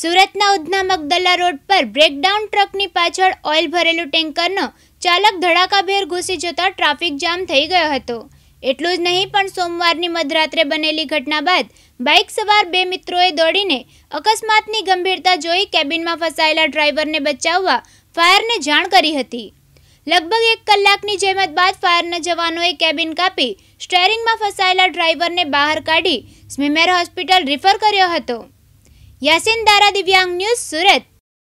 સુરત ના ઉદના マグ દલા રોડ પર બ્રેકડાઉન ટ્રક ની પાછળ ઓઈલ ભરેલું ટેન્કરનો ચાલક ધડાકાભેર ઘૂસી જતાં ટ્રાફિક જામ થઈ ગયો હતો એટલું જ નહીં પણ સોમવારની મધરાત્રે બનેલી ઘટના બાદ બાઇક સવાર બે મિત્રોએ દોડીને અકસ્માતની ગંભીરતા જોઈ કેબિનમાં ફસાયેલા ડ્રાઈવરને બચાવવા ફાયરને જાણ કરી હતી લગભગ 1 કલાકની જહેમત બાદ ફાયરના જવાનોએ કેબિન કાપી સ્ટીરિંગમાં ફસાયેલા ડ્રાઈવરને બહાર કાડી સ્મેમેર હોસ્પિટલ રિફર કર્યો હતો યાસીન દારા દિવ્યાંગ ન્યૂઝ સુરત